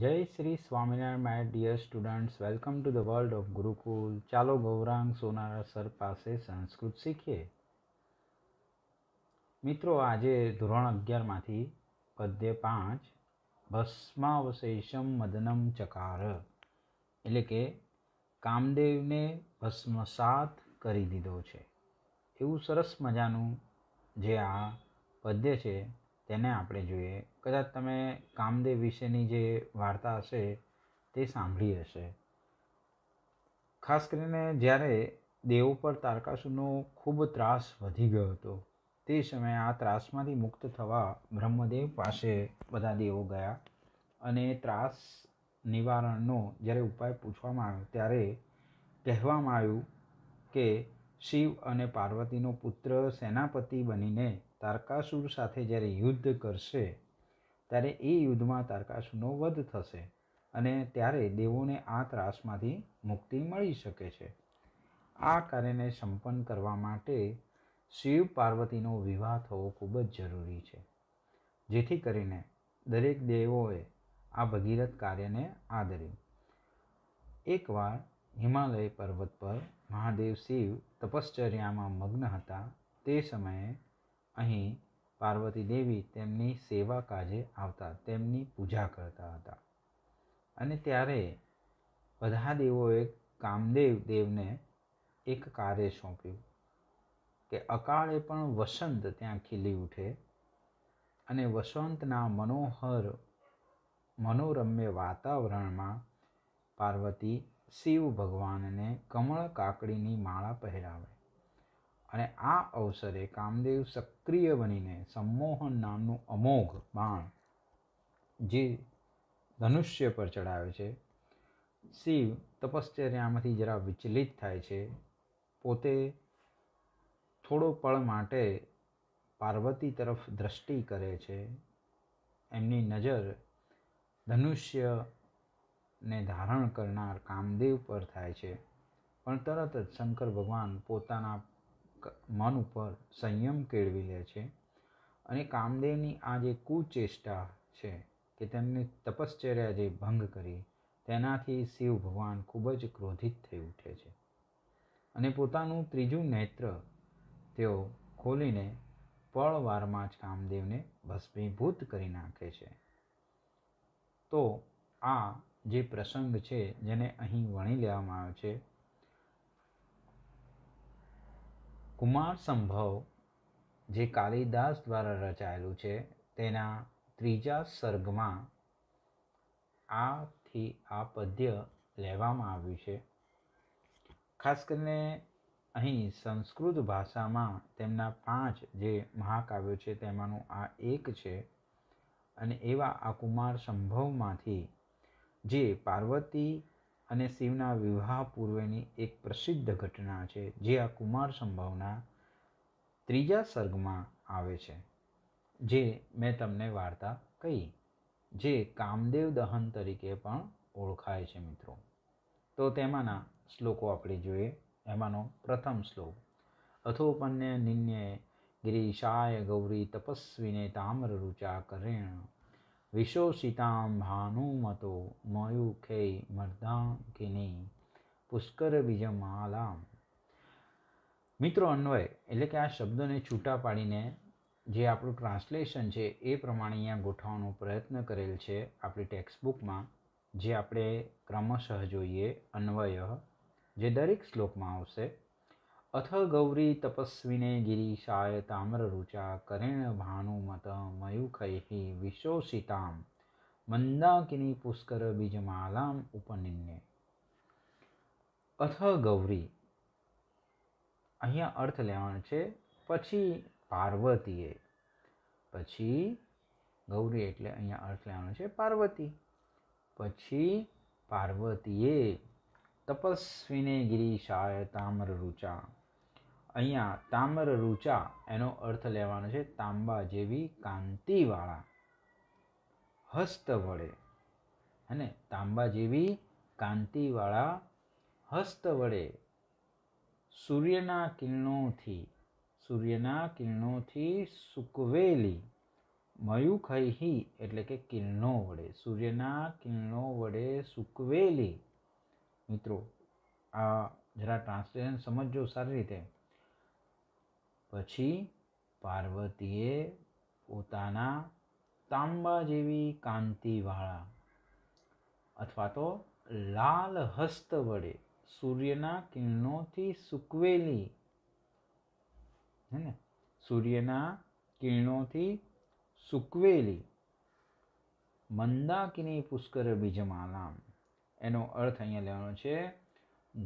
જય Shri Swaminarayan my dear students welcome to the world of Gurukul ચાલો Gaurang Sonara sir પાસે સંસ્કૃત શીખીએ મિત્રો આજે ધોરણ અગિયારમાંથી પદ્ય પાંચ ભસ્માવશેષમ મદનમ ચકાર એટલે કે કામદેવને ભસ્મસાત કરી દીધો છે એવું સરસ મજાનું જે આ પદ્ય છે તેને આપણે જોઈએ કદાચ તમે કામદેવ વિશેની જે વાર્તા હશે તે સાંભળી હશે ખાસ કરીને જ્યારે દેવ પર તારકાસુરનો ખૂબ ત્રાસ વધી ગયો હતો તે સમયે આ ત્રાસમાંથી મુક્ત થવા બ્રહ્મદેવ પાસે બધા દેવો ગયા અને ત્રાસ નિવારણનો જ્યારે ઉપાય પૂછવામાં આવ્યો ત્યારે કહેવામાં આવ્યું કે શિવ અને પાર્વતીનો પુત્ર સેનાપતિ બનીને તારકાસુર સાથે જ્યારે યુદ્ધ કરશે ત્યારે એ યુદ્ધમાં તારકાસુરનો વધ થશે અને ત્યારે દેવોને આ ત્રાસમાંથી મુક્તિ મળી શકે છે આ કાર્યને સંપન્ન કરવા માટે શિવ પાર્વતીનો વિવાહ થવો ખૂબ જ જરૂરી છે જેથી કરીને દરેક દેવોએ આ ભગીરથ કાર્યને આદર્યું એકવાર હિમાલય પર્વત પર મહાદેવ શિવ તપશ્ચર્યામાં મગ્ન હતા તે સમયે અહીં પાર્વતી દેવી તેમની સેવા કાજે આવતા તેમની પૂજા કરતા હતા અને ત્યારે બધા દેવોએ કામદેવ દેવને એક કાર્ય સોંપ્યું કે અકાળે પણ વસંત ત્યાં ખીલી ઉઠે અને વસંતના મનોહર મનોરમ્ય વાતાવરણમાં પાર્વતી શિવ ભગવાનને કમળ કાકડીની માળા પહેરાવે અને આ અવસરે કામદેવ સક્રિય બનીને સંમોહન નામનું અમોઘ બાણ જે ધનુષ્ય પર ચડાવે છે શિવ તપશ્ચર્યામાંથી જરા વિચલિત થાય છે પોતે થોડો પળ માટે પાર્વતી તરફ દ્રષ્ટિ કરે છે એમની નજર ધનુષ્યને ધારણ કરનાર કામદેવ પર થાય છે પણ તરત જ શંકર ભગવાન પોતાના મન ઉપર સંયમ કેળવી લે છે અને કામદેવની આ જે કુચેષ્ટા છે કે તેમની તપશ્ચર્યા જે ભંગ કરી તેનાથી શિવ ભગવાન ખૂબ જ ક્રોધિત થઈ ઉઠે છે અને પોતાનું ત્રીજું નેત્ર તેઓ ખોલીને પળવારમાં જ કામદેવને ભસ્મીભૂત કરી નાખે છે તો આ જે પ્રસંગ છે જેને અહીં વણી લેવામાં આવ્યો છે કુમાર સંભવ જે કાલિદાસ દ્વારા રચાયેલું છે તેના ત્રીજા સર્ગમાં આથી આ પદ્ય લેવામાં આવ્યું છે ખાસ કરીને અહીં સંસ્કૃત ભાષામાં તેમના પાંચ જે મહાકાવ્યો છે તેમાંનું આ એક છે અને એવા આ કુમાર સંભવમાંથી જે પાર્વતી અને શિવના વિવાહ પૂર્વેની એક પ્રસિદ્ધ ઘટના છે જે આ કુમાર સંભાવના ત્રીજા સર્ગમાં આવે છે જે મેં તમને વાર્તા કહી જે કામદેવ દહન તરીકે પણ ઓળખાય છે મિત્રો તો તેમાંના શ્લોકો આપણે જોઈએ એમાંનો પ્રથમ શ્લોક અથોપન્ય નિન્ય ગિરીશાય ગૌરી તપસ્વીને તામ્રરુચા કરેણ વિશોષિતાં ભાનુમતો મયુખે મર્દાંકિની પુષ્કર બીજમાલામ મિત્રો અન્વય એટલે કે આ શબ્દોને છૂટા પાડીને જે આપણું ટ્રાન્સલેશન છે એ પ્રમાણે અહીંયા ગોઠવવાનો પ્રયત્ન કરેલ છે આપણી ટેક્સ્ટબુકમાં જે આપણે ક્રમશઃ જોઈએ અન્વય જે દરેક શ્લોકમાં આવશે અથ ગૌરી તપસ્વીને ગિરીશાય તામ્રરુચા કરેણ ભાનુમત મયુખૈ વિશોષિતામ મંદાકિની પુષ્કર બીજમાલામ ઉપનિન્ને અથ ગૌરી અહીંયા અર્થ લેવાનો છે પછી પાર્વતીએ પછી ગૌરી એટલે અહીંયા અર્થ લેવાનો છે પાર્વતી પછી પાર્વતીએ તપસ્વીને ગિરીશાય તામ્રરુચા અહીંયા તામ્ર રૂચા એનો અર્થ લેવાનો છે તાંબા જેવી કાંતિવાળા હસ્ત વડે અને તાંબા જેવી કાંતિવાળા હસ્ત વડે સૂર્યના કિરણોથી સૂર્યના કિરણોથી સૂકવેલી મયુખૈહી એટલે કે કિરણો વડે સૂર્યના કિરણો વડે સૂકવેલી મિત્રો આ જરા ટ્રાન્સલેશન સમજો સારી રીતે પછી પાર્વતીએ પોતાના તાંબા જેવી કાંતિવાળા અથવા તો લાલ હસ્ત વડે સૂર્યના કિરણોથી સૂકવેલી હે ને સૂર્યના કિરણોથી સૂકવેલી મંદાકિની પુષ્કર બીજમાલામ એનો અર્થ અહીંયા લેવાનો છે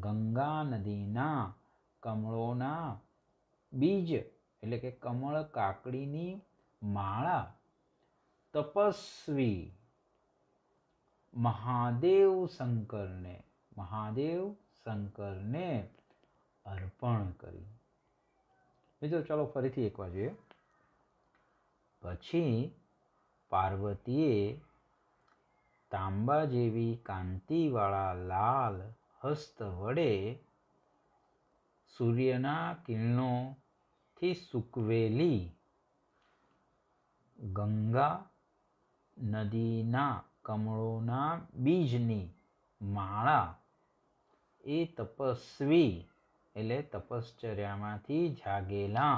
ગંગા નદીના કમળોના બીજ એટલે કે કમળ કાકડીની માળા તપસ્વી મહાદેવ શંકરને મહાદેવ શંકરને અર્પણ કરી બીજો ચાલો ફરીથી એકવાર જોઈએ પછી પાર્વતીએ તાંબા જેવી કાંતિવાળા લાલ હસ્ત વડે સૂર્યના કિરણો થી સૂકવેલી ગંગા નદીના કમળોના બીજની માળા એ તપસ્વી એટલે તપશ્ચર્યામાંથી જાગેલા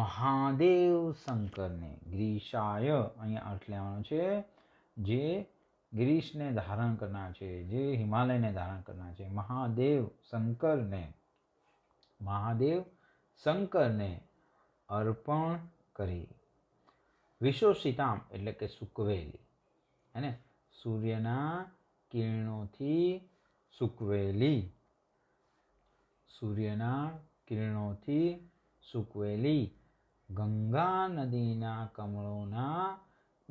મહાદેવ શંકરને ગ્રીષાય અહીંયા અર્થ લેવાનો છે જે ગ્રીષને ધારણ કરનાર છે જે હિમાલયને ધારણ કરનાર છે મહાદેવ શંકરને મહાદેવ શંકરને અર્પણ કરી વિશોષિતામ એટલે કે સૂકવેલી હેને સૂર્યના કિરણોથી સૂકવેલી સૂર્યના કિરણોથી સૂકવેલી ગંગા નદીના કમળોના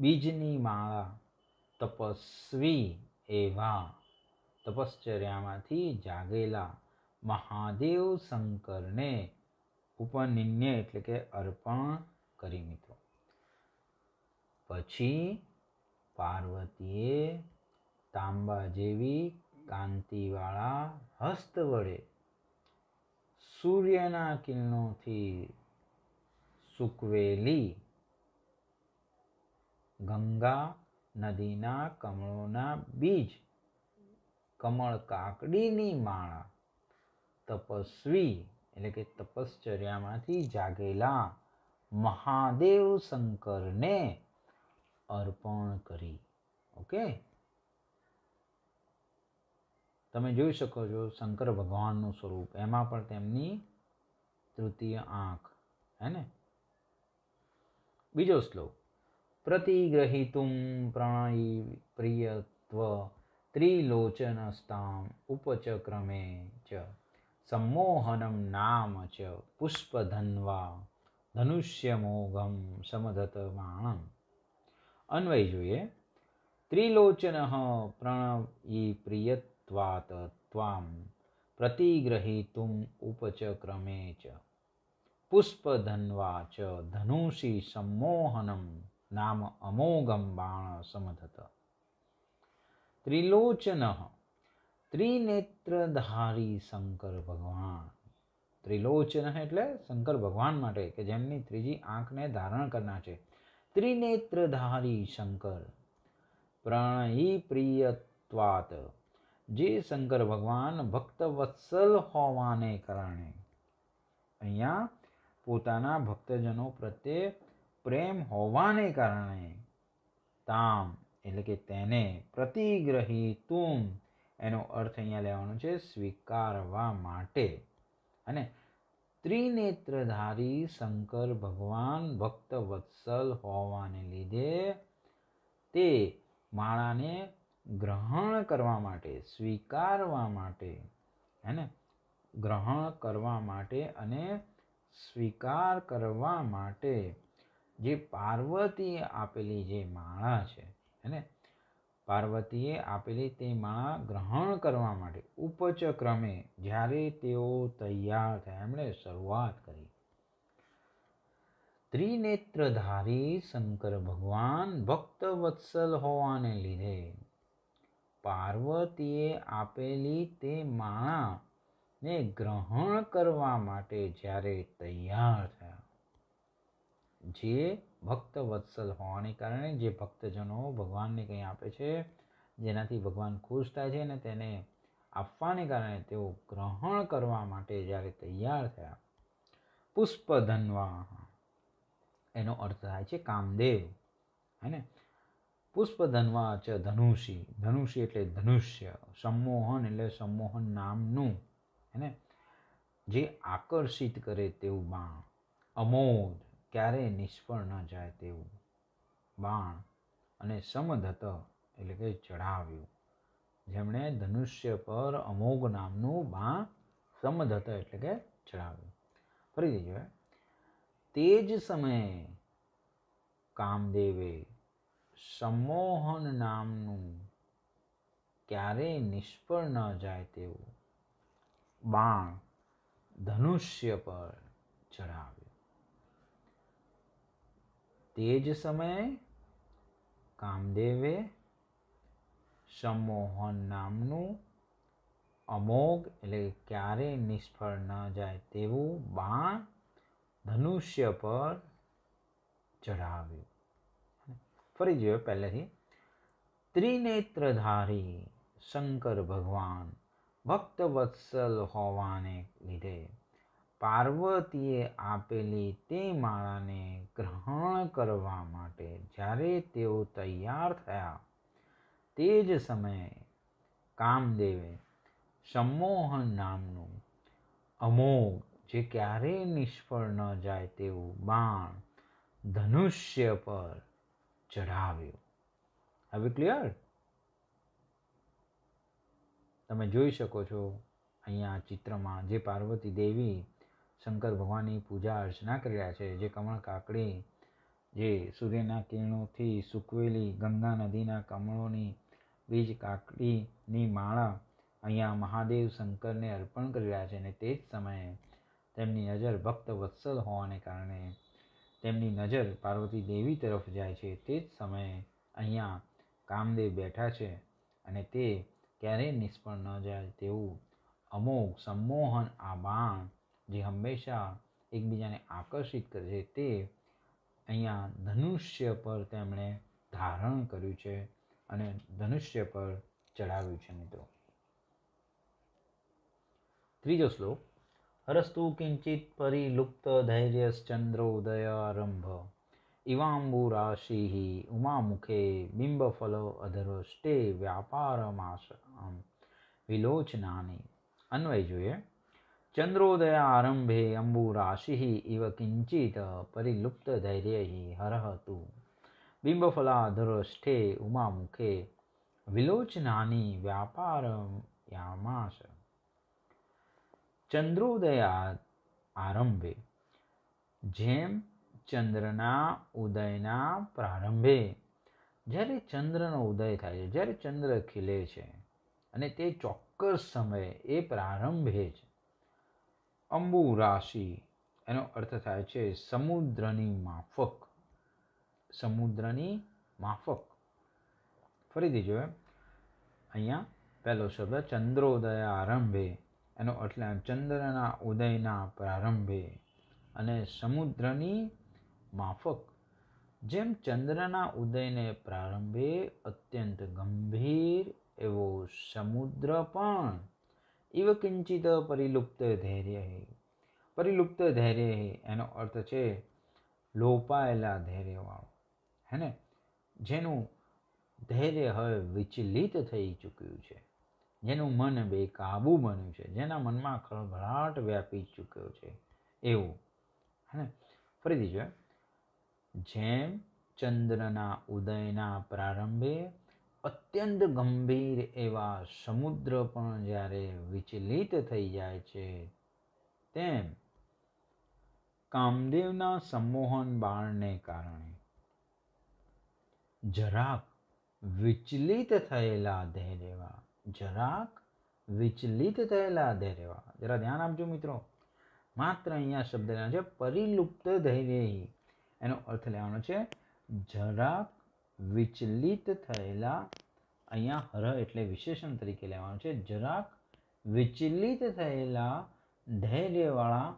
બીજની માળા તપસ્વી એવા તપશ્ચર્યામાંથી જાગેલા મહાદેવ શંકરને ઉપનિન્ય એટલે કે અર્પણ કરી મિત્રો પછી પાર્વતીએ તાંબા જેવી કાંતિવાળા હસ્ત વડે સૂર્યના કિરણોથી સૂકવેલી ગંગા નદીના કમળોના બીજ કમળ કાકડીની માળા તપસ્વી એટલે કે તપશ્ચર્યામાંથી જાગેલા મહાદેવ શંકરને અર્પણ કરી ઓકે તમે જોઈ શકો છો શંકર ભગવાનનું સ્વરૂપ એમાં પણ તેમની તૃતીય આંખ હે ને બીજો શ્લોક પ્રતિગ્રહિતું પ્રણય પ્રિયત્વ ત્રિલોચનસ્તામ ઉપચક્રમે ચ સંમોહનમ નામ ચ પુષ્પધન્વા ધનુષ્યમોઘમ સમધત માણમ અન્વય જોઈએ ત્રિલોચન પ્રણયી પ્રિયત્વાત ત્વામ પ્રતિગ્રહીતુમ ઉપચક્રમે ચ પુષ્પધન્વા ચ ધનુષી સંમોહનમ નામ અમોઘમ બાણ સમધત ત્રિલોચન ત્રિનેત્રધારી શંકર ભગવાન ત્રિલોચન એટલે શંકર ભગવાન માટે કે જેમની ત્રીજી આંખને ધારણ કરનાર છે ત્રિનેત્રધારી શંકર પ્રણયી પ્રિયત્વાત જે શંકર ભગવાન ભક્ત વત્સલ હોવાને કારણે અહીંયા પોતાના ભક્તજનો પ્રત્યે પ્રેમ હોવાને કારણે તામ એટલે કે તેને પ્રતિગ્રહી તું એનો અર્થ અહીંયા લેવાનો છે સ્વીકારવા માટે અને ત્રિનેત્રધારી શંકર ભગવાન ભક્ત વત્સલ હોવાને લીધે તે માળાને ગ્રહણ કરવા માટે સ્વીકારવા માટે હે ને ગ્રહણ કરવા માટે અને સ્વીકાર કરવા માટે જે પાર્વતીએ આપેલી જે માળા છે હે ને પાર્વતીએ આપેલી તે માળા ગ્રહણ કરવા માટે ઉપચક્રમે જ્યારે તેઓ તૈયાર થયા એમણે શરૂઆત કરી ત્રિનેત્રધારી શંકર ભગવાન ભક્ત વત્સલ હોવાને લીધે પાર્વતીએ આપેલી તે માળાને ગ્રહણ કરવા માટે જ્યારે તૈયાર થયા જે ભક્ત વત્સલ હોવાને કારણે જે ભક્તજનો ભગવાનને કંઈ આપે છે જેનાથી ભગવાન ખુશ થાય છે અને તેને આપવાને કારણે તેઓ ગ્રહણ કરવા માટે જ્યારે તૈયાર થયા પુષ્પ ધનવા એનો અર્થ થાય છે કામદેવ હે ને પુષ્પધનવા છે ધનુષી ધનુષી એટલે ધનુષ્ય સંમોહન એટલે સંમોહન નામનું હે ને જે આકર્ષિત કરે તેવું બાણ અમોદ ક્યારેય નિષ્ફળ ન જાય તેવું બાણ અને સમધત એટલે કે ચઢાવ્યું જેમણે ધનુષ્ય પર અમોઘ નામનું બાણ સમધત એટલે કે ચઢાવ્યું ફરી દેજો તે જ સમયે કામદેવે સમોહન નામનું ક્યારેય નિષ્ફળ ન જાય તેવું બાણ ધનુષ્ય પર ચઢાવ્યું તે જ સમયે કામદેવે સંમોહન નામનું અમોઘ એટલે ક્યારેય નિષ્ફળ ન જાય તેવું બાણ ધનુષ્ય પર ચઢાવ્યું ફરી જોયો પહેલેથી ત્રિનેત્રધારી શંકર ભગવાન ભક્ત વત્સલ હોવાને લીધે પાર્વતીએ આપેલી તે માળાને ગ્રહણ કરવા માટે જ્યારે તેઓ તૈયાર થયા તે જ સમયે કામદેવે સંમોહન નામનું અમોઘ જે ક્યારેય નિષ્ફળ ન જાય તેવું બાણ ધનુષ્ય પર ચઢાવ્યું હવે ક્લિયર તમે જોઈ શકો છો અહીંયા ચિત્રમાં જે પાર્વતી દેવી શંકર ભગવાનની પૂજા અર્ચના કરી રહ્યા છે જે કમળ કાકડી જે સૂર્યના કિરણોથી સૂકવેલી ગંગા નદીના કમળોની બીજ કાકડીની માળા અહીંયા મહાદેવ શંકરને અર્પણ કરી રહ્યા છે અને તે જ સમયે તેમની નજર ભક્ત વત્સલ હોવાને કારણે તેમની નજર પાર્વતી દેવી તરફ જાય છે તે જ સમયે અહીંયા કામદેવ બેઠા છે અને તે ક્યારેય નિષ્ફળ ન જાય તેવું અમોઘ સંમોહન આ બાણ જે હંમેશા એકબીજાને આકર્ષિત કરે છે તે અહીંયા ધનુષ્ય પર તેમણે ધારણ કર્યું છે અને ધનુષ્ય પર ચઢાવ્યું છે મિત્રો ત્રીજો શ્લોક હરસ્તુ કિંચિત પરિલુપ્ત ધૈર્યશ્ચંદ્રોદયારંભ ઇવાંબુરાશિ ઉમામુખે બિંબફલો અધરોષ્ટે વ્યાપારમાશ વિલોચનાની અન્વય જોઈએ ચંદ્રોદય આરંભે અંબુ રાશિ ઇવ કિંચિત પરિલુપ્ત ધૈર્ય હરહતુ બિંબફલાધરષ્ઠે ઉમા વિલોચનાની વ્યાપાર યામાશ ચંદ્રોદય આરંભે જેમ ચંદ્રના ઉદયના પ્રારંભે જ્યારે ચંદ્રનો ઉદય થાય છે જ્યારે ચંદ્ર ખીલે છે અને તે ચોક્કસ સમયે એ પ્રારંભે છે અંબુ રાશિ એનો અર્થ થાય છે સમુદ્રની માફક સમુદ્રની માફક ફરીથી જોઈએ અહીંયા પહેલો શબ્દ ચંદ્રોદય આરંભે એનો એટલે ચંદ્રના ઉદયના પ્રારંભે અને સમુદ્રની માફક જેમ ચંદ્રના ઉદયને પ્રારંભે અત્યંત ગંભીર એવો સમુદ્ર પણ ઇવ કિંચિત પરિલુપ્ત ધૈર્ય પરિલુપ્ત ધૈર્ય એનો અર્થ છે લોપાયેલા ધૈર્યવાળો હે ને જેનું ધૈર્ય હવે વિચલિત થઈ ચૂક્યું છે જેનું મન બેકાબુ બન્યું છે જેના મનમાં ખળભળાટ વ્યાપી ચૂક્યો છે એવું હે ને ફરીથી જોઈએ જેમ ચંદ્રના ઉદયના પ્રારંભે અત્યંત ગંભીર એવા સમુદ્ર પણ જ્યારે વિચલિત થઈ જાય છે તેમ કામદેવના સંમોહન બાણને કારણે જરાક વિચલિત થયેલા ધૈર્યવા જરાક વિચલિત થયેલા ધૈર્યવા જરા ધ્યાન આપજો મિત્રો માત્ર અહીંયા શબ્દ છે પરિલુપ્ત ધૈર્ય એનો અર્થ લેવાનો છે જરાક વિચલિત થયેલા અહીંયા હર એટલે વિશેષણ તરીકે લેવાનું છે જરાક વિચલિત થયેલા ધૈર્યવાળા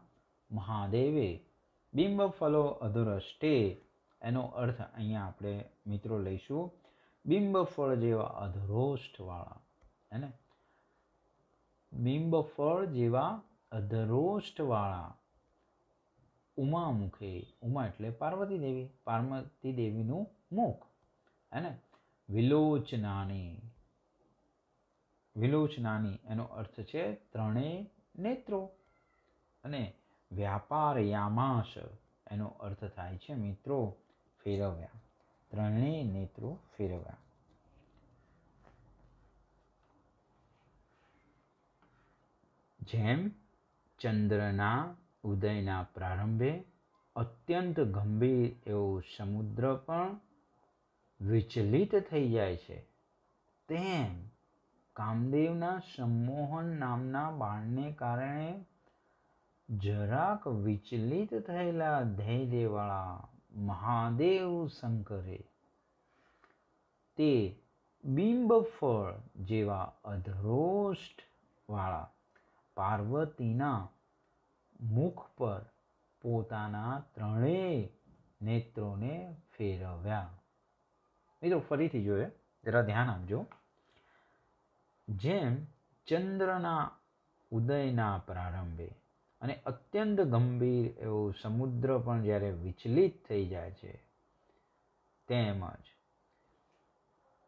મહાદેવે બિંબ ફલો અધુરષ્ટે એનો અર્થ અહીંયા આપણે મિત્રો લઈશું બિંબ ફળ જેવા અધરોષ્ટવાળા હે ને બિંબ ફળ જેવા અધરોષ્ટવાળા ઉમા મુખે ઉમા એટલે પાર્વતી દેવી પાર્વતી દેવીનું મુખ હે ને વિલોચનાની વિલોચનાની એનો અર્થ છે ત્રણેય નેત્રો અને વ્યાપાર યામાશ એનો અર્થ થાય છે મિત્રો ફેરવ્યા ત્રણેય નેત્રો ફેરવ્યા જેમ ચંદ્રના ઉદયના પ્રારંભે અત્યંત ગંભીર એવો સમુદ્ર પણ વિચલિત થઈ જાય છે તેમ કામદેવના સંમોહન નામના બાણને કારણે જરાક વિચલિત થયેલા ધૈર્યવાળા મહાદેવ શંકરે તે બિંબ ફળ જેવા વાળા પાર્વતીના મુખ પર પોતાના ત્રણેય નેત્રોને ફેરવ્યા મિત્રો ફરીથી જોઈએ જરા ધ્યાન આપજો જેમ ચંદ્રના ઉદયના પ્રારંભે અને અત્યંત ગંભીર એવો સમુદ્ર પણ જ્યારે વિચલિત થઈ જાય છે તેમજ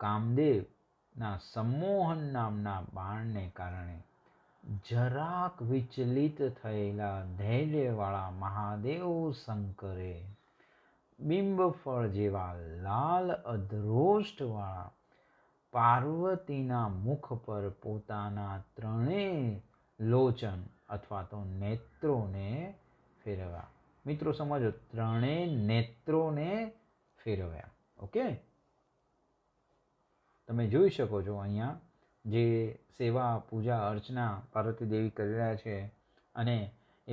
કામદેવના સંમોહન નામના બાણને કારણે જરાક વિચલિત થયેલા ધૈર્યવાળા મહાદેવ શંકરે બિંબફળ જેવા લાલ અધરોષ્ટવાળા પાર્વતીના મુખ પર પોતાના ત્રણેય લોચન અથવા તો નેત્રોને ફેરવ્યા મિત્રો સમજો ત્રણેય નેત્રોને ફેરવ્યા ઓકે તમે જોઈ શકો છો અહીંયા જે સેવા પૂજા અર્ચના પાર્વતી દેવી કરી રહ્યા છે અને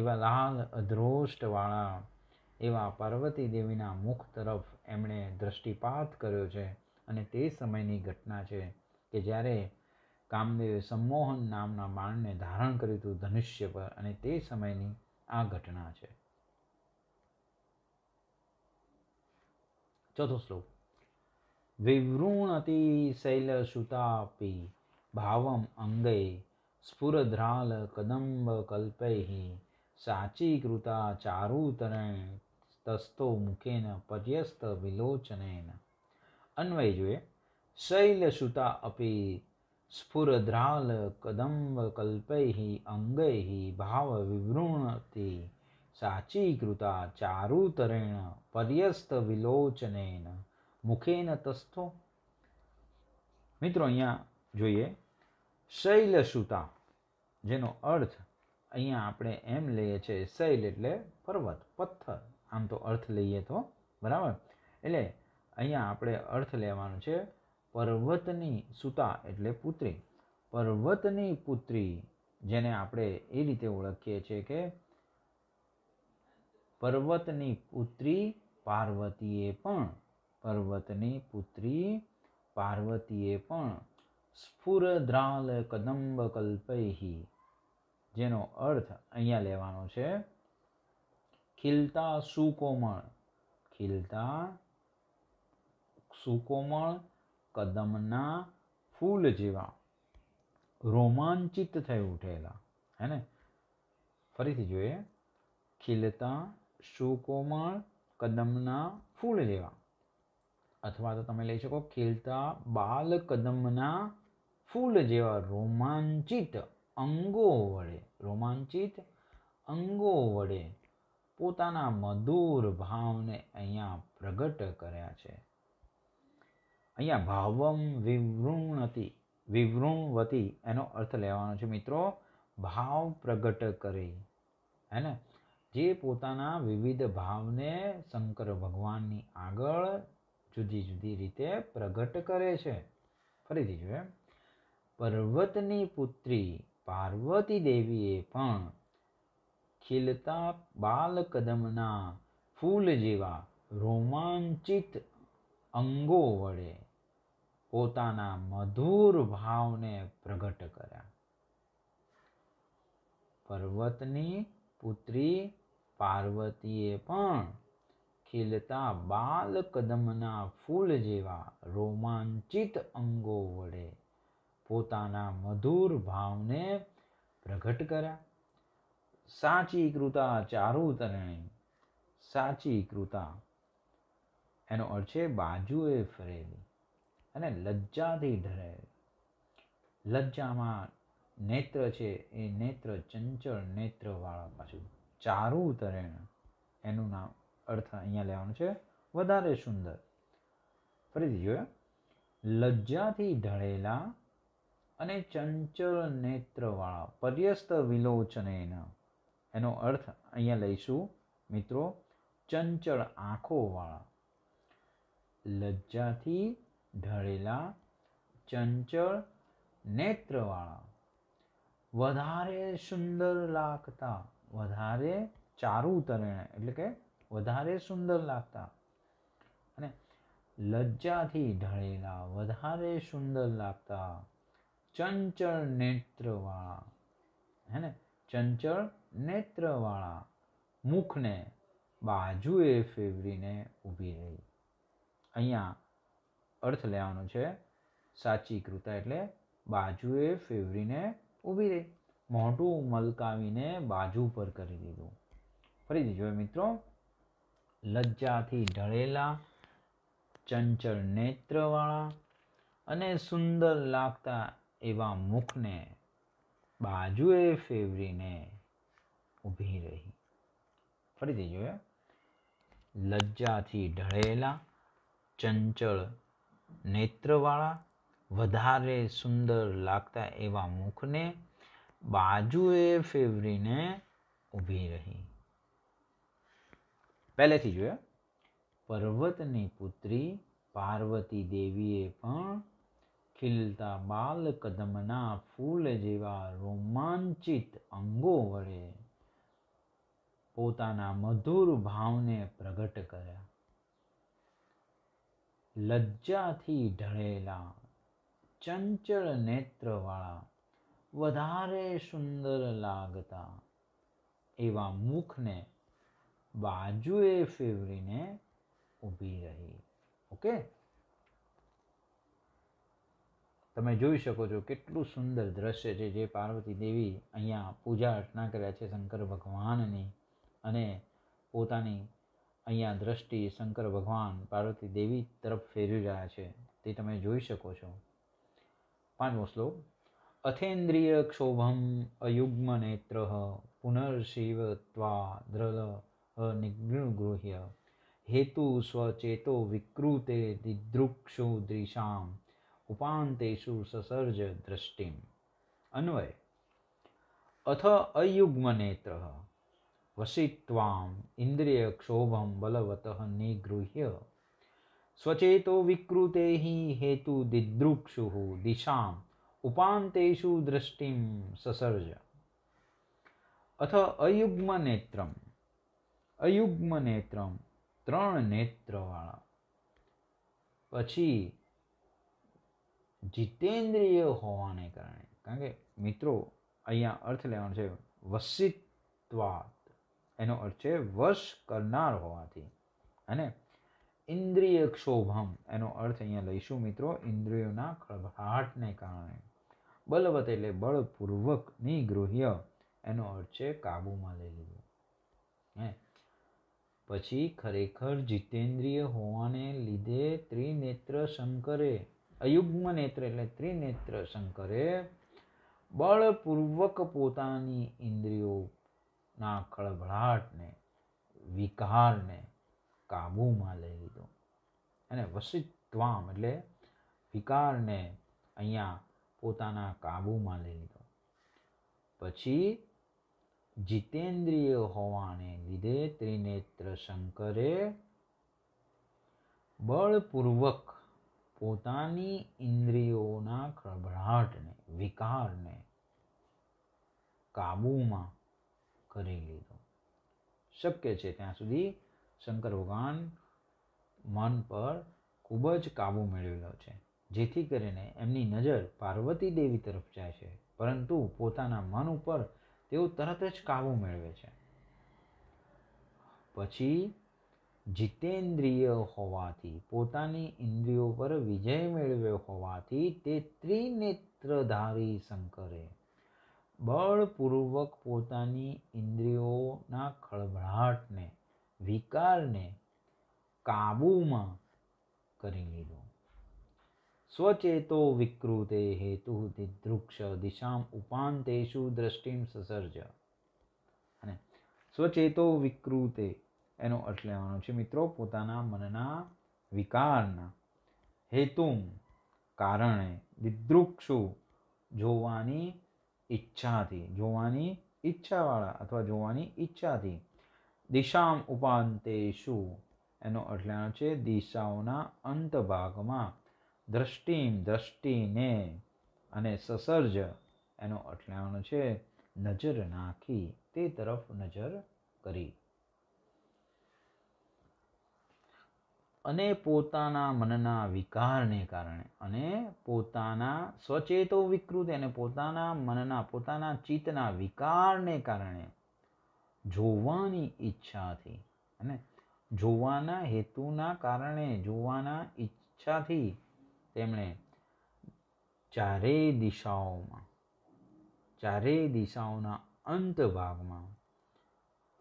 એવા લાલ અધ્રોષ્ટવાળા એવા પાર્વતી દેવીના મુખ તરફ એમણે દૃષ્ટિપાત કર્યો છે અને તે સમયની ઘટના છે કે જ્યારે કામદેવે સંમોહન નામના બાણને ધારણ કર્યું હતું ધનુષ્ય પર અને તે સમયની આ ઘટના છે ચોથો શ્લોક વિવૃણતિ શૈલ સુતાપી ભાવમ અંગે સ્ફુરધ્રાલ કદંબ કલ્પૈ સાચીકૃતા ચારુતરણ તસ્તો મુખેન પર્યસ્ત વિલોચનેન અન્વય જોઈએ શૈલસુતા અપી સ્ફુરદ્રાલ કદંબ કલ્પૈ અંગૈ ભાવ વિવૃણતી સાચી કૃતા ચારુતરેણ પર્યસ્ત વિલોચનેન મુખેન તસ્થો મિત્રો અહીંયા જોઈએ શૈલસુતા જેનો અર્થ અહીંયા આપણે એમ લઈએ છીએ શૈલ એટલે પર્વત પથ્થર આમ તો અર્થ લઈએ તો બરાબર એટલે અહીંયા આપણે અર્થ લેવાનું છે પર્વતની સુતા એટલે પુત્રી પર્વતની પુત્રી જેને આપણે એ રીતે ઓળખીએ છીએ કે પર્વતની પુત્રી પાર્વતીએ પણ પર્વતની પુત્રી પાર્વતીએ પણ સ્ફુરદ્રાલ કદંબ કલ્પૈહી જેનો અર્થ અહીંયા લેવાનો છે ખીલતા સુકોમળ ખીલતા સુકોમળ કદમના ફૂલ જેવા રોમાંચિત થઈ ઉઠેલા હે ને ફરીથી જોઈએ ખીલતા સુકોમળ કદમના ફૂલ જેવા અથવા તો તમે લઈ શકો ખીલતા બાલ કદમના ફૂલ જેવા રોમાંચિત અંગો વડે રોમાંચિત અંગો વડે પોતાના મધુર ભાવને અહીંયા પ્રગટ કર્યા છે અહીંયા ભાવમ વિવૃણતી વિવૃણવતી એનો અર્થ લેવાનો છે મિત્રો ભાવ પ્રગટ કરી હે ને જે પોતાના વિવિધ ભાવને શંકર ભગવાનની આગળ જુદી જુદી રીતે પ્રગટ કરે છે ફરીથી જોઈએ પર્વતની પુત્રી પાર્વતી દેવીએ પણ ખીલતા બાલ કદમના ફૂલ જેવા રોમાંચિત અંગો વડે પોતાના મધુર ભાવને પ્રગટ કર્યા પર્વતની પુત્રી પાર્વતીએ પણ ખીલતા બાલ કદમના ફૂલ જેવા રોમાંચિત અંગો વડે પોતાના મધુર ભાવને પ્રગટ કર્યા સાચી કૃતા ચારુતરણી સાચી કૃતા એનો અર્થ છે બાજુએ ફરેલી અને લજ્જાથી ઢરેલી લજ્જામાં નેત્ર છે એ નેત્ર ચંચળ નેત્રવાળા પાછું ચારુતરેણ એનું નામ અર્થ અહીંયા લેવાનું છે વધારે સુંદર ફરીથી જોયે લજ્જાથી ઢળેલા અને ચંચળ નેત્રવાળા પર્યસ્ત વિલોચને એના એનો અર્થ અહીંયા લઈશું મિત્રો ચંચળ આંખોવાળા લજ્જાથી ઢળેલા ચંચળ નેત્રવાળા વધારે સુંદર લાગતા વધારે ચારુતરણ એટલે કે વધારે સુંદર લાગતા અને લજ્જાથી ઢળેલા વધારે સુંદર લાગતા ચંચળ નેત્રવાળા હે ને ચંચળ નેત્રવાળા મુખને બાજુએ ફેરવીને ઊભી રહી અહીંયા અર્થ લેવાનો છે સાચી કૃતા એટલે બાજુએ ફેરવીને ઊભી રહી મોઢું મલકાવીને બાજુ પર કરી દીધું ફરીથી જોઈએ મિત્રો લજ્જાથી ઢળેલા ચંચળ નેત્રવાળા અને સુંદર લાગતા એવા મુખને બાજુએ ફેરવીને ઊભી રહી ફરીથી જોયા લજ્જાથી ઢળેલા ચંચળ નેત્રવાળા વધારે સુંદર લાગતા એવા મુખને બાજુએ ફેરવીને ઊભી રહી પહેલેથી જોયા પર્વતની પુત્રી પાર્વતી દેવીએ પણ ખીલતા બાલ કદમના ફૂલ જેવા રોમાંચિત અંગો વડે પોતાના મધુર ભાવને પ્રગટ કર્યા લજ્જાથી ઢળેલા ચંચળ નેત્રવાળા વધારે સુંદર લાગતા એવા મુખને બાજુએ ફેરવીને ઊભી રહી ઓકે તમે જોઈ શકો છો કેટલું સુંદર દ્રશ્ય છે જે પાર્વતી દેવી અહીંયા પૂજા અર્ચના કર્યા છે શંકર ભગવાનની અને પોતાની અહીંયા દ્રષ્ટિ શંકર ભગવાન પાર્વતી દેવી તરફ ફેરવી રહ્યા છે તે તમે જોઈ શકો છો પાંચમો શ્લોક અથેન્દ્રિય ક્ષોભમ અયુગ્મ નેત્ર પુનર્શિવ ત્વા દ્રલ નિગૃહ્ય હેતુ સ્વચેતો વિકૃતે દિદૃક્ષુ દ્રીશામ ઉપાંતેશુ સસર્જ દ્રષ્ટિમ અન્વય અથ અયુગ્મ નેત્ર વસિત્વામ ઇન્દ્રિય ક્ષોભમ બલવત નિગૃહ્ય સ્વચેતો વિકૃતે હેતુ દિદ્રુક્ષુ દિશામ ઉપાંતેશુ દ્રષ્ટિમ સસર્જ અથ અયુગ્મ નેત્રમ અયુગ્મ નેત્રમ ત્રણ નેત્રવાળા પછી જીતેન્દ્રિય હોવાને કારણે કારણ કે મિત્રો અહીંયા અર્થ લેવાનો છે વસિત્વા એનો અર્થ છે વશ કરનાર હોવાથી અને ઇન્દ્રિય ક્ષોભમ એનો અર્થ અહીંયા લઈશું મિત્રો ઇન્દ્રિયોના ખળભાટને કારણે બલવત એટલે બળપૂર્વક નિગૃહ્ય એનો અર્થ છે કાબૂમાં લઈ લીધું હે પછી ખરેખર જીતેન્દ્રિય હોવાને લીધે ત્રિનેત્ર શંકરે અયુગ્મ નેત્ર એટલે ત્રિનેત્ર શંકરે બળપૂર્વક પોતાની ઇન્દ્રિયો ના ખળભળાટને વિકારને કાબૂમાં લઈ લીધો અને વસિત્વામ એટલે વિકારને અહીંયા પોતાના કાબૂમાં લઈ લીધો પછી જીતેન્દ્રિય હોવાને લીધે ત્રિનેત્ર શંકરે બળપૂર્વક પોતાની ઇન્દ્રિયોના ખળભળાટને વિકારને કાબૂમાં કરી લીધો શક્ય છે ત્યાં સુધી શંકર ભગવાન મન પર ખૂબ જ કાબુ મેળવેલો છે જેથી કરીને એમની નજર પાર્વતી દેવી તરફ જાય છે પરંતુ પોતાના મન ઉપર તેઓ તરત જ કાબુ મેળવે છે પછી જીતેન્દ્રિય હોવાથી પોતાની ઇન્દ્રિયો પર વિજય મેળવ્યો હોવાથી તે ત્રિનેત્રધારી શંકરે બળપૂર્વક પોતાની ઇન્દ્રિયોના ખળભળાટને વિકારને કાબૂમાં કરી લીધો સ્વચેતો વિકૃતે હેતુ દિદૃક્ષ દિશામ ઉપાંતેશુ દ્રષ્ટિમ સસર્જ અને સ્વચેતો વિકૃતે એનો અર્થ લેવાનો છે મિત્રો પોતાના મનના વિકારના હેતુ કારણે દિદૃક્ષુ જોવાની ઈચ્છાથી જોવાની ઈચ્છાવાળા અથવા જોવાની ઈચ્છાથી દિશામ ઉપાંતેશુ એનો અટલાણ છે દિશાઓના અંત ભાગમાં દ્રષ્ટિમ દ્રષ્ટિને અને સસર્જ એનો અટલાણ છે નજર નાખી તે તરફ નજર કરી અને પોતાના મનના વિકારને કારણે અને પોતાના સ્વચેતો વિકૃતિ અને પોતાના મનના પોતાના ચિત્તના વિકારને કારણે જોવાની ઈચ્છાથી અને જોવાના હેતુના કારણે જોવાના ઈચ્છાથી તેમણે ચારેય દિશાઓમાં ચારેય દિશાઓના અંત ભાગમાં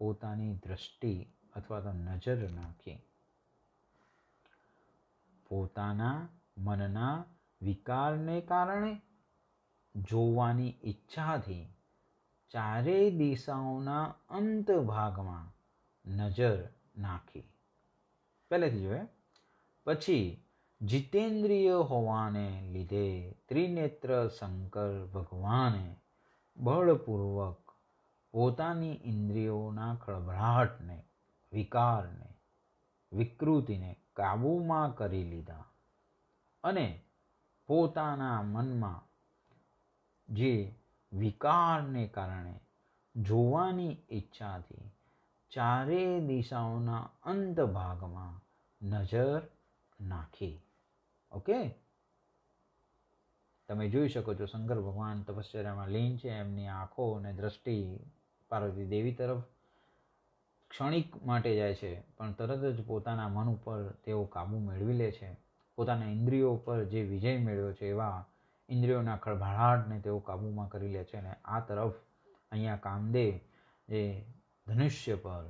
પોતાની દ્રષ્ટિ અથવા તો નજર નાખી પોતાના મનના વિકારને કારણે જોવાની ઈચ્છાથી ચારેય દિશાઓના અંત ભાગમાં નજર નાખી પહેલેથી જોઈએ પછી જીતેન્દ્રિય હોવાને લીધે ત્રિનેત્ર શંકર ભગવાને બળપૂર્વક પોતાની ઇન્દ્રિયોના ખળભળાટને વિકારને વિકૃતિને કાબૂમાં કરી લીધા અને પોતાના મનમાં જે વિકારને કારણે જોવાની ઈચ્છાથી ચારે દિશાઓના અંત ભાગમાં નજર નાખી ઓકે તમે જોઈ શકો છો શંકર ભગવાન તપશ્ચર્યામાં લીન છે એમની આંખો અને દ્રષ્ટિ પાર્વતી દેવી તરફ ક્ષણિક માટે જાય છે પણ તરત જ પોતાના મન ઉપર તેઓ કાબૂ મેળવી લે છે પોતાના ઇન્દ્રિયો ઉપર જે વિજય મેળવ્યો છે એવા ઇન્દ્રિયોના ખળભળાટને તેઓ કાબૂમાં કરી લે છે અને આ તરફ અહીંયા કામદેવ જે ધનુષ્ય પર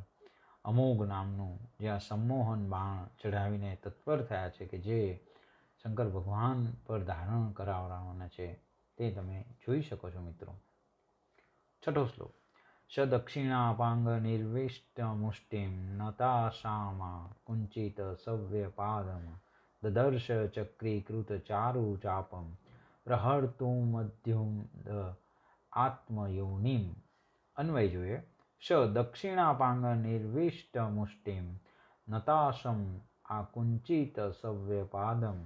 અમોઘ નામનું જે આ સંમોહન બાણ ચઢાવીને તત્પર થયા છે કે જે શંકર ભગવાન પર ધારણ કરાવવાના છે તે તમે જોઈ શકો છો મિત્રો છઠ્ઠો શ્લોક સદક્ષિણાપાંગ નિર્વિષ્ટ મુષ્ટિમ નતાશામાં કુંચિત સવ્ય પાદમ દદર્શ ચક્રીકૃત ચારુ ચાપમ પ્રહર્તું મધ્યુમ આત્મયોનિમ અન્વય જોઈએ સ દક્ષિણાપાંગ નિર્વિષ્ટ મુષ્ટિમ નતાશમ આકુંચિત સવ્ય પાદમ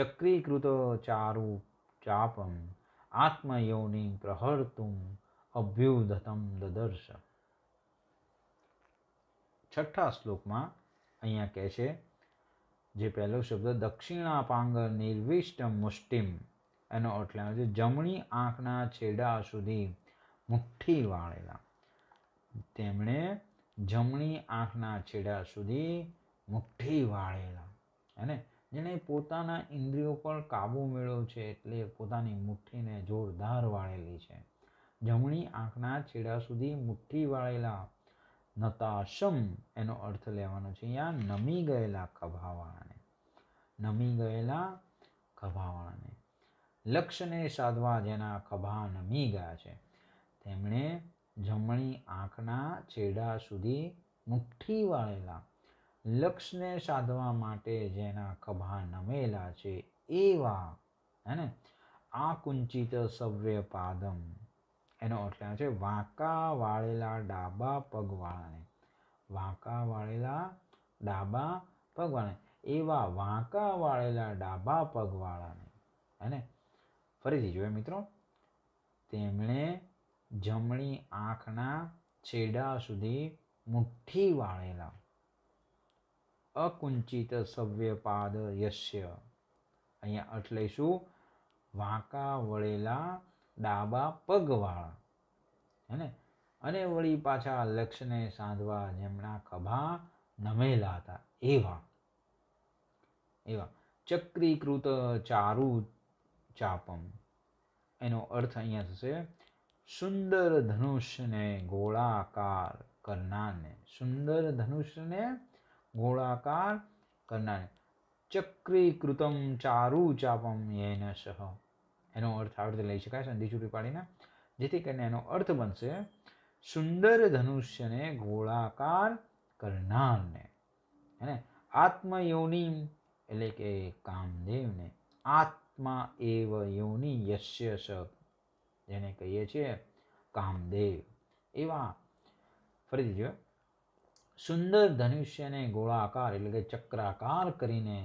ચક્રીકૃત ચારુ ચાપમ આત્મયોનિમ પ્રહર્તું અભ્યુદતમ દદર્શ છઠ્ઠા શ્લોકમાં અહીંયા કહે છે જે પહેલો શબ્દ દક્ષિણાપાંગ નિર્વિષ્ટ મુષ્ટિમ એનો એટલે છે જમણી આંખના છેડા સુધી મુઠ્ઠી વાળેલા તેમણે જમણી આંખના છેડા સુધી મુઠ્ઠી વાળેલા અને જેણે પોતાના ઇન્દ્રિયો પર કાબુ મેળવ્યો છે એટલે પોતાની મુઠ્ઠીને જોરદાર વાળેલી છે જમણી આંખના છેડા સુધી મુઠ્ઠી વાળેલા નતાશમ એનો અર્થ લેવાનો છે અહીંયા નમી ગયેલા ખભાવાળાને નમી ગયેલા ખભાવાળાને લક્ષ્યને સાધવા જેના ખભા નમી ગયા છે તેમણે જમણી આંખના છેડા સુધી મુઠ્ઠી વાળેલા લક્ષ્યને સાધવા માટે જેના ખભા નમેલા છે એવા હે ને આ કુંચિત સવ્ય પાદમ એનો અર્થ છે વાંકા વાળેલા ડાબા પગવાળાને વાંકા વાળેલા ડાબા પગવાળાને એવા વાંકા વાળેલા ડાબા પગવાળાને હે ફરીથી જોઈએ મિત્રો તેમણે જમણી આંખના છેડા સુધી મુઠ્ઠી વાળેલા અકુંચિત સવ્યપાદ યશ્ય અહીંયા અટ લઈશું વાંકા વળેલા ડાબા પગવાળા હે ને અને વળી પાછા લક્ષ્યને સાંધવા જેમના ખભા નમેલા હતા એવા એવા ચક્રીકૃત ચારુ ચાપમ એનો અર્થ અહીંયા થશે સુંદર ધનુષને ગોળાકાર કરનારને સુંદર ધનુષને ગોળાકાર કરનારને ચક્રીકૃતમ ચારુ ચાપમ યેન સહ એનો અર્થ આ રીતે લઈ શકાય સંધિ છૂટી પાડીને જેથી કરીને એનો અર્થ બનશે સુંદર ધનુષ્યને ગોળાકાર કરનારને હેને આત્મયોની એટલે કે કામદેવને આત્મા એવ યોની યશ્ય સ જેને કહીએ છીએ કામદેવ એવા ફરીથી જો સુંદર ધનુષ્યને ગોળાકાર એટલે કે ચક્રાકાર કરીને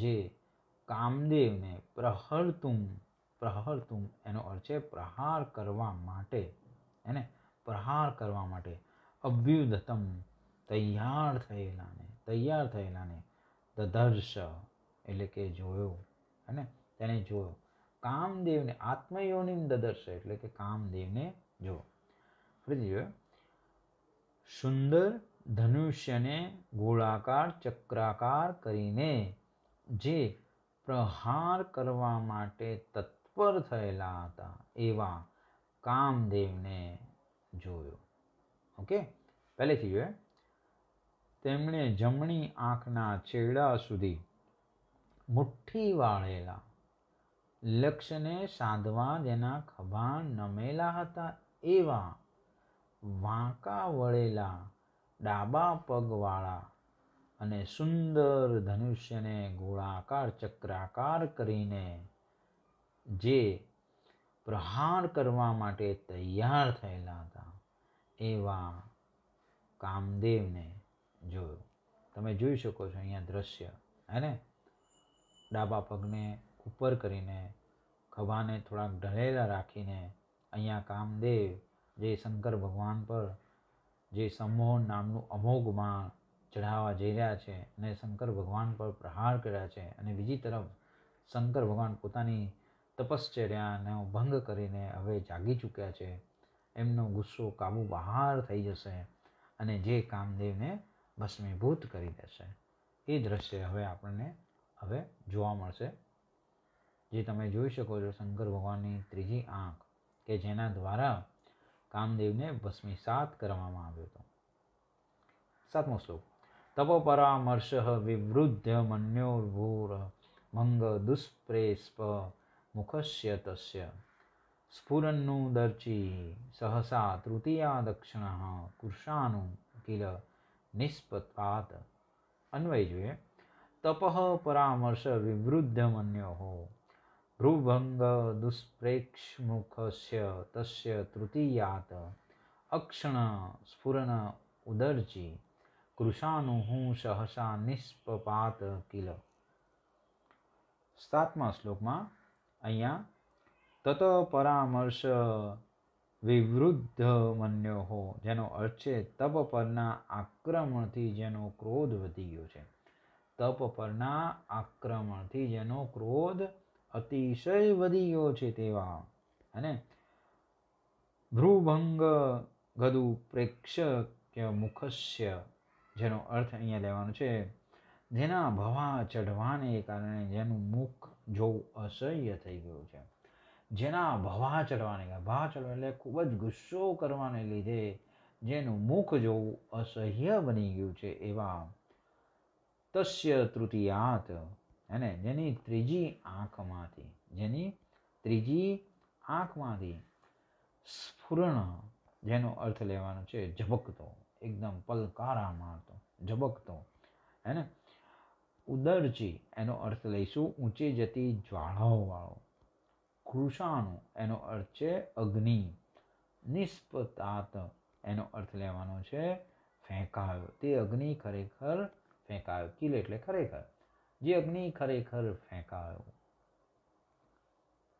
જે કામદેવને પ્રહર્તુમ પ્રહર્તુમ એનો અર્થ છે પ્રહાર કરવા માટે એને પ્રહાર કરવા માટે અભ્યુદતમ તૈયાર થયેલાને તૈયાર થયેલાને દધર્શ એટલે કે જોયો અને તેને જોયો કામદેવને આત્મયોનિમ દદર્શ એટલે કે કામદેવને જો ફરી જોઈએ સુંદર ધનુષ્યને ગોળાકાર ચક્રાકાર કરીને જે પ્રહાર કરવા માટે તત્વ તત્પર થયેલા હતા એવા કામદેવને જોયો ઓકે પહેલેથી જોઈએ તેમણે જમણી આંખના છેડા સુધી મુઠ્ઠી વાળેલા લક્ષ્યને સાધવા જેના ખભા નમેલા હતા એવા વાંકા વળેલા ડાબા પગવાળા અને સુંદર ધનુષ્યને ગોળાકાર ચક્રાકાર કરીને જે પ્રહાર કરવા માટે તૈયાર થયેલા હતા એવા કામદેવને જોયું તમે જોઈ શકો છો અહીંયા દ્રશ્ય હે ને ડાબા પગને ઉપર કરીને ખભાને થોડાક ઢળેલા રાખીને અહીંયા કામદેવ જે શંકર ભગવાન પર જે સમોહ નામનું અમોઘ માણ ચઢાવવા જઈ રહ્યા છે અને શંકર ભગવાન પર પ્રહાર કર્યા છે અને બીજી તરફ શંકર ભગવાન પોતાની તપશ્ચર્યાનો ભંગ કરીને હવે જાગી ચૂક્યા છે એમનો ગુસ્સો કાબુ બહાર થઈ જશે અને જે કામદેવને ભસ્મીભૂત કરી દેશે એ દ્રશ્ય હવે આપણને હવે જોવા મળશે જે તમે જોઈ શકો છો શંકર ભગવાનની ત્રીજી આંખ કે જેના દ્વારા કામદેવને ભસ્મીસાત કરવામાં આવ્યો હતો સાતમો શ્લોક તપોપરામર્શ વિવૃદ્ધ મન્યોર્ભૂર ભંગ દુષ્પ્રેષ્પ મુખસ્ય તસ્ય સ્ફુરન્નુ દર્ચી સહસા તૃતીયા દક્ષિણ કુર્ષાનું કિલ નિષ્પત્પાત અન્વય જોઈએ તપઃ પરામર્શ વિવૃદ્ધ મન્યો હો ભ્રુભંગ દુષ્પ્રેક્ષમુખસ્ય તસ્ય તૃતીયાત અક્ષણ સ્ફુરન ઉદર્જી કૃષાનું સહસા નિષ્પપાત કિલ સાતમા શ્લોકમાં અહીંયા તત પરામર્શ વિવૃદ્ધ મન્યો હો જેનો અર્થ છે તપ પરના આક્રમણથી જેનો ક્રોધ વધી ગયો છે તપ પરના આક્રમણથી જેનો ક્રોધ અતિશય વધી ગયો છે તેવા અને ભ્રુભંગ ગદુ પ્રેક્ષક્ય મુખસ્ય જેનો અર્થ અહીંયા લેવાનો છે જેના ભવા ચઢવાને કારણે જેનું મુખ જોવું અસહ્ય થઈ ગયું છે જેના ભવા ચડવાને ભા ચડવા એટલે ખૂબ જ ગુસ્સો કરવાને લીધે જેનું મુખ જોવું અસહ્ય બની ગયું છે એવા તસ્ય તૃતીયાત અને જેની ત્રીજી આંખમાંથી જેની ત્રીજી આંખમાંથી સ્ફુરણ જેનો અર્થ લેવાનો છે ઝબકતો એકદમ પલકારા મારતો ઝબકતો હે ને ઉદરજી એનો અર્થ લઈશું ઊંચી જતી જ્વાળાઓવાળો કૃષાણુ એનો અર્થ છે અગ્નિ નિષ્પતાત એનો અર્થ લેવાનો છે ફેંકાયો તે અગ્નિ ખરેખર ફેંકાયો કિલ એટલે ખરેખર જે અગ્નિ ખરેખર ફેંકાયો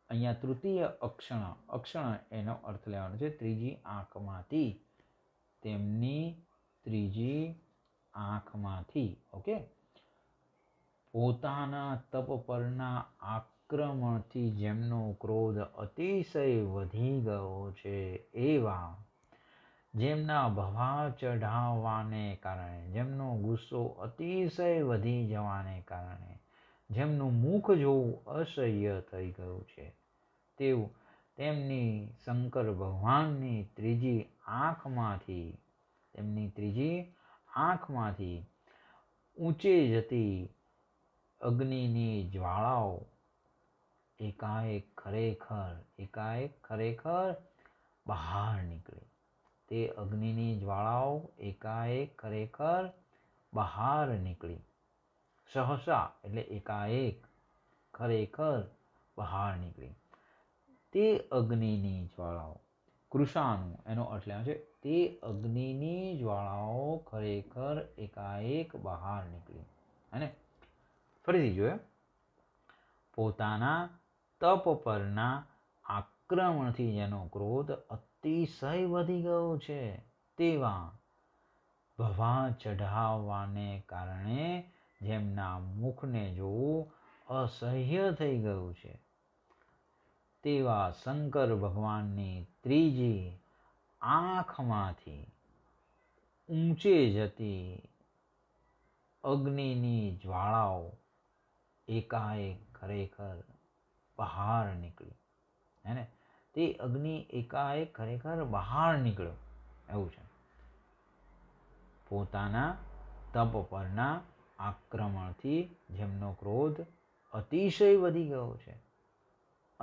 અહીંયા તૃતીય અક્ષણા અક્ષણા એનો અર્થ લેવાનો છે ત્રીજી આંખમાંથી તેમની ત્રીજી આંખમાંથી ઓકે પોતાના તપ પરના આક્રમણથી જેમનો ક્રોધ અતિશય વધી ગયો છે એવા જેમના ભવા ચઢાવવાને કારણે જેમનો ગુસ્સો અતિશય વધી જવાને કારણે જેમનું મુખ જોવું અસહ્ય થઈ ગયું છે તેવું તેમની શંકર ભગવાનની ત્રીજી આંખમાંથી તેમની ત્રીજી આંખમાંથી ઊંચે જતી અગ્નિની જ્વાળાઓ એકાએક ખરેખર એકાએક ખરેખર બહાર નીકળી તે અગ્નિની જ્વાળાઓ એકાએક ખરેખર બહાર નીકળી સહસા એટલે એકાએક ખરેખર બહાર નીકળી તે અગ્નિની જ્વાળાઓ કૃષાનું એનો અર્થ લેવાનો છે તે અગ્નિની જ્વાળાઓ ખરેખર એકાએક બહાર નીકળી હે ને ફરીથી જોયો પોતાના તપ પરના આક્રમણથી જેનો ક્રોધ અતિશય વધી ગયો છે તેવા ભવા ચઢાવવાને કારણે જેમના મુખને જોવું અસહ્ય થઈ ગયું છે તેવા શંકર ભગવાનની ત્રીજી આંખમાંથી ઊંચે જતી અગ્નિની જ્વાળાઓ એકાએક ખરેખર બહાર નીકળી હે ને તે અગ્નિ એકાએક ખરેખર બહાર નીકળ્યો એવું છે પોતાના તપ પરના આક્રમણથી જેમનો ક્રોધ અતિશય વધી ગયો છે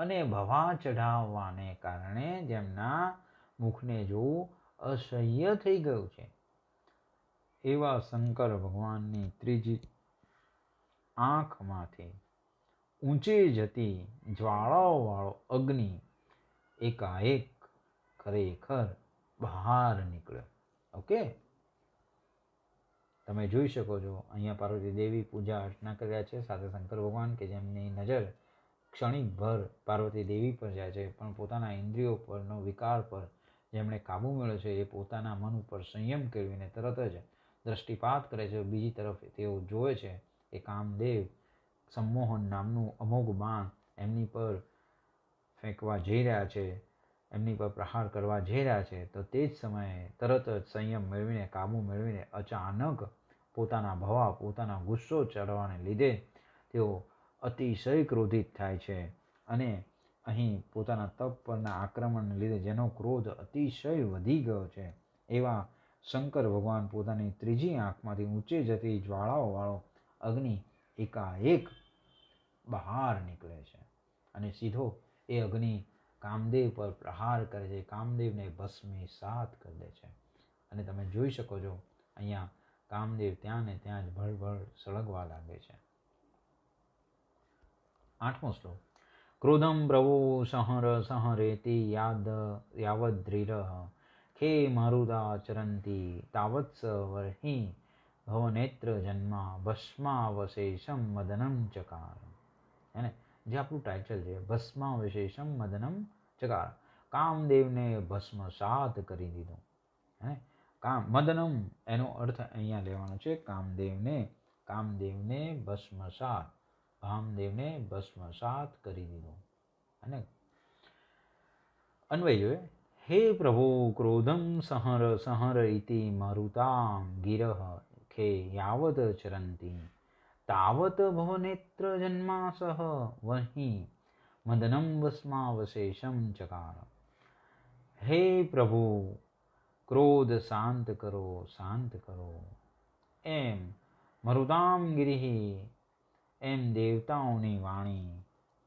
અને ભવા ચઢાવવાને કારણે જેમના મુખને જોવું અસહ્ય થઈ ગયું છે એવા શંકર ભગવાનની ત્રીજી આંખમાંથી ઊંચી જતી જ્વાળાઓવાળો અગ્નિ એકાએક ખરેખર બહાર નીકળ્યો ઓકે તમે જોઈ શકો છો અહીંયા પાર્વતી દેવી પૂજા અર્ચના કર્યા છે સાથે શંકર ભગવાન કે જેમની નજર ક્ષણિકભર પાર્વતી દેવી પર જાય છે પણ પોતાના ઇન્દ્રિયો પરનો વિકાર પર જેમણે કાબુ મેળવ્યો છે એ પોતાના મન ઉપર સંયમ કેળવીને તરત જ દ્રષ્ટિપાત કરે છે બીજી તરફ તેઓ જોવે છે કે કામદેવ સંમોહન નામનું અમોઘ બાણ એમની પર ફેંકવા જઈ રહ્યા છે એમની પર પ્રહાર કરવા જઈ રહ્યા છે તો તે જ સમયે તરત જ સંયમ મેળવીને કાબૂ મેળવીને અચાનક પોતાના ભવા પોતાના ગુસ્સો ચડવાને લીધે તેઓ અતિશય ક્રોધિત થાય છે અને અહીં પોતાના તપ પરના આક્રમણને લીધે જેનો ક્રોધ અતિશય વધી ગયો છે એવા શંકર ભગવાન પોતાની ત્રીજી આંખમાંથી ઊંચે જતી જ્વાળાઓવાળો અગ્નિ એકાએક બહાર નીકળે છે અને સીધો એ અગ્નિ કામદેવ પર પ્રહાર કરે છે કામદેવને ભસ્મી સાત કરી દે છે અને તમે જોઈ શકો છો અહીંયા કામદેવ ત્યાં ને ત્યાં જ ભળભળ સળગવા લાગે છે આઠમો શ્લોક ક્રોધમ પ્રભો સંહર સંહરેતિ યાદ યાવદ્રિર ખે મારુદા મારુદાચરંતી તાવત્સ વર્હી ભવનેત્ર જન્મા ભસ્માવશેષમ મદનમ ચકાર હેને જે આપણું ટાઇટલ છે ભસ્માવશેષમ મદનમ ચકાર કામદેવને ભસ્મ સાત કરી દીધું હે કામ મદનમ એનો અર્થ અહીંયા લેવાનો છે કામદેવને કામદેવને ભસ્મ સાત ભામદેવને ભસ્મ સાત કરી દીધું અને અન્વય જોઈએ હે પ્રભુ ક્રોધમ સંહર સંહર ઇતિ મરુતામ ગિરહ दुःखे यावत् चरन्ति तावत् भवनेत्रजन्मासः वहि मदनं वस्मावशेषं चकार हे પ્રભુ ક્રોધ શાંત કરો શાંત કરો એમ મરુદામગીરી એમ દેવતાઓની વાણી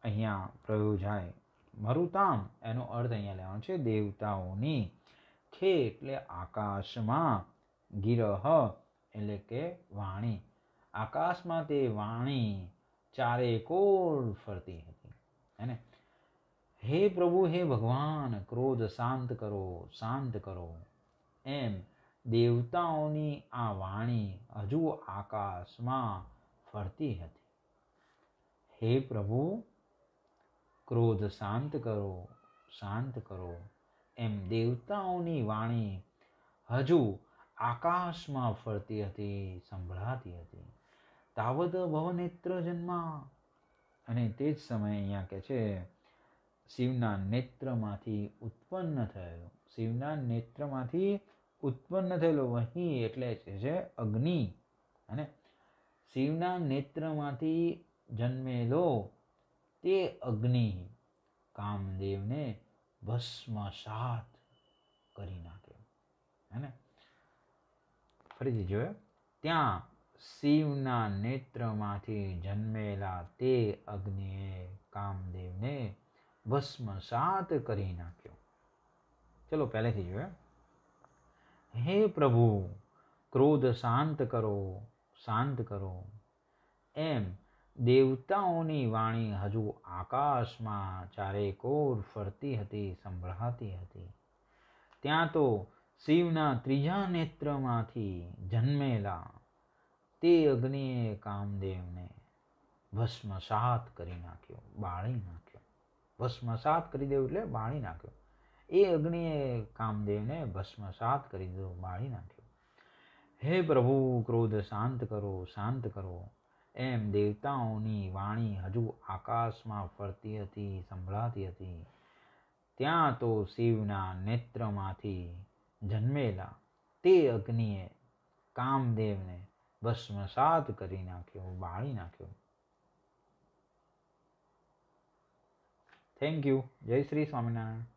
અહીંયા પ્રયોજાય મરુતામ એનો અર્થ અહીંયા લેવાનો છે દેવતાઓની ખે એટલે આકાશમાં ગિરહ એટલે કે વાણી આકાશમાં તે વાણી ચારેકોર ફરતી હતી હેને હે પ્રભુ હે ભગવાન ક્રોધ શાંત કરો શાંત કરો એમ દેવતાઓની આ વાણી હજુ આકાશમાં ફરતી હતી હે પ્રભુ ક્રોધ શાંત કરો શાંત કરો એમ દેવતાઓની વાણી હજુ આકાશમાં ફરતી હતી સંભળાતી હતી તાવત ભવનેત્ર જન્મા અને તે જ સમયે અહીંયા કહે છે શિવના નેત્રમાંથી ઉત્પન્ન થયેલો શિવના નેત્રમાંથી ઉત્પન્ન થયેલો વહી એટલે છે અગ્નિ અને શિવના નેત્રમાંથી જન્મેલો તે અગ્નિ કામદેવને ભસ્મસાત કરી નાખ્યો હે ને ફરીથી જોયો ત્યાં શિવના નેત્રમાંથી જન્મેલા તે અગ્નિએ કામદેવને ભસ્મસાત કરી નાખ્યો ચલો પહેલેથી જોયો હે પ્રભુ ક્રોધ શાંત કરો શાંત કરો એમ દેવતાઓની વાણી હજુ આકાશમાં ચારેકોર ફરતી હતી સંભળાતી હતી ત્યાં તો શિવના ત્રીજા નેત્રમાંથી જન્મેલા તે અગ્નિએ કામદેવને ભસ્મસાત કરી નાખ્યો બાળી નાખ્યો ભસ્મસાત કરી દેવું એટલે બાળી નાખ્યો એ અગ્નિએ કામદેવને ભસ્મસાત કરી દીધો બાળી નાખ્યો હે પ્રભુ ક્રોધ શાંત કરો શાંત કરો એમ દેવતાઓની વાણી હજુ આકાશમાં ફરતી હતી સંભળાતી હતી ત્યાં તો શિવના નેત્રમાંથી જન્મેલા તે અગ્નિએ કામદેવને ભસ્મસાત કરી નાખ્યો બાળી નાખ્યો થેન્ક યુ જય શ્રી સ્વામિનારાયણ